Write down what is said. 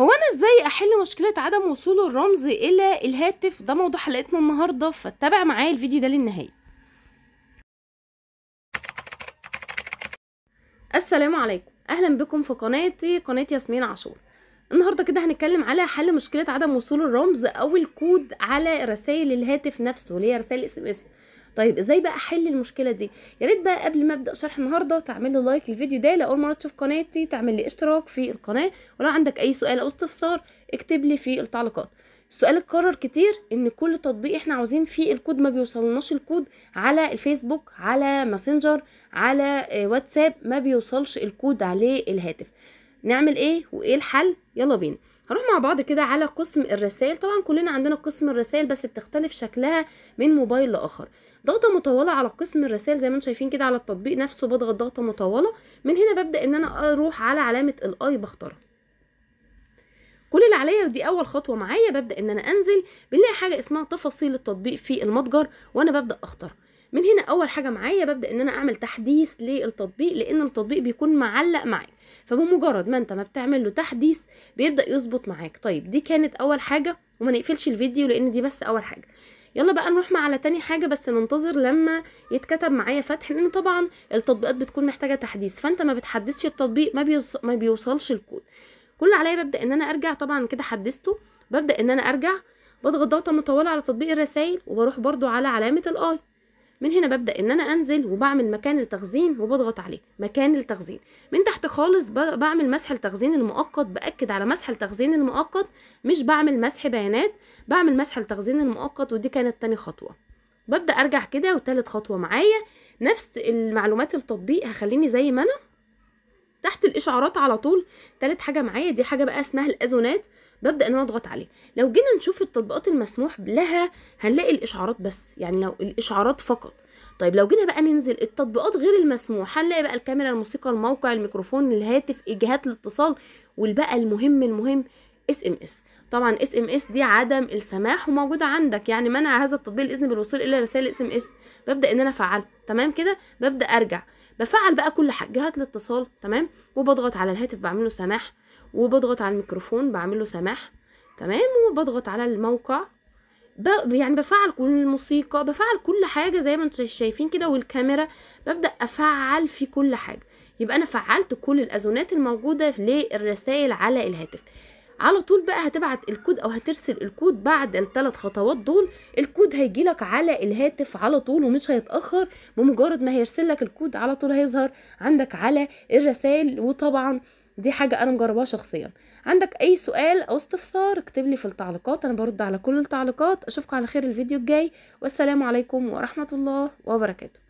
هو انا ازاي احل مشكله عدم وصول الرمز الى الهاتف ده موضوع حلقتنا النهارده فاتبع معايا الفيديو ده للنهايه السلام عليكم اهلا بكم في قناتي قناه ياسمين عاشور النهارده كده هنتكلم على حل مشكله عدم وصول الرمز او الكود على رسائل الهاتف نفسه اللي هي رسائل اس ام اس طيب ازاي بقى احل المشكله دي يا ريت بقى قبل ما ابدا شرح النهارده تعمل لي لايك للفيديو ده لو اول مره تشوف قناتي تعمل لي اشتراك في القناه ولو عندك اي سؤال او استفسار اكتب لي في التعليقات السؤال اتكرر كتير ان كل تطبيق احنا عاوزين فيه الكود ما بيوصلناش الكود على الفيسبوك على ماسنجر على آه، واتساب ما بيوصلش الكود عليه الهاتف نعمل ايه وايه الحل يلا بينا هروح مع بعض كده على قسم الرسائل طبعا كلنا عندنا قسم الرسائل بس بتختلف شكلها من موبايل لاخر ضغطه مطوله على قسم الرسائل زي ما انتم شايفين كده على التطبيق نفسه بضغط ضغطه مطوله من هنا ببدا ان انا اروح على علامه الاي بختارها كل اللي عليا ودي اول خطوه معايا ببدا ان انا انزل بنلاقي حاجه اسمها تفاصيل التطبيق في المتجر وانا ببدا اختار من هنا اول حاجه معايا ببدا ان انا اعمل تحديث للتطبيق لان التطبيق بيكون معلق معايا فبمجرد ما انت ما بتعمل له تحديث بيبدا يظبط معاك طيب دي كانت اول حاجه وما نقفلش الفيديو لان دي بس اول حاجه يلا بقى نروح مع على تاني حاجه بس ننتظر لما يتكتب معايا فتح لان طبعا التطبيقات بتكون محتاجه تحديث فانت ما بتحدثش التطبيق ما, بيص... ما بيوصلش الكود كل عليا ببدا ان انا ارجع طبعا كده حدثته ببدا ان انا ارجع بضغط ضغطه مطوله على تطبيق الرسائل وبروح برده على علامه الاي من هنا ببدا ان انا انزل وبعمل مكان التخزين وبضغط عليه مكان التخزين من تحت خالص بعمل مسح التخزين المؤقت باكد على مسح التخزين المؤقت مش بعمل مسح بيانات بعمل مسح التخزين المؤقت ودي كانت تاني خطوه ببدا ارجع كده وتالت خطوه معايا نفس المعلومات التطبيق هخليني زي ما انا تحت الاشعارات على طول تالت حاجه معايا دي حاجه بقى اسمها الازونات ببدا ان انا اضغط عليه لو جينا نشوف التطبيقات المسموح لها هنلاقي الاشعارات بس يعني لو الاشعارات فقط طيب لو جينا بقى ننزل التطبيقات غير المسموح هنلاقي بقى الكاميرا الموسيقى الموقع الميكروفون الهاتف جهات الاتصال والبقى المهم المهم اس ام اس طبعا اس ام اس دي عدم السماح وموجوده عندك يعني منع هذا التطبيق الاذن بالوصول الى رسائل اس ام اس ببدا ان انا افعله تمام كده ببدا ارجع بفعل بقى كل حاجه جهات الاتصال تمام وبضغط على الهاتف بعمله سماح وبضغط على الميكروفون بعمله سماح تمام وبضغط على الموقع يعني بفعل كل الموسيقى بفعل كل حاجه زي ما انتم شايفين كده والكاميرا ببدا افعل في كل حاجه يبقى انا فعلت كل الاذونات الموجوده للرسائل على الهاتف على طول بقى هتبعت الكود او هترسل الكود بعد الثلاث خطوات دول الكود هيجي لك على الهاتف على طول ومش هيتاخر بمجرد ما هيرسل لك الكود على طول هيظهر عندك على الرسائل وطبعا دي حاجة أنا مجرباها شخصيا عندك أي سؤال أو استفسار اكتب لي في التعليقات أنا برد على كل التعليقات أشوفكم على خير الفيديو الجاي والسلام عليكم ورحمة الله وبركاته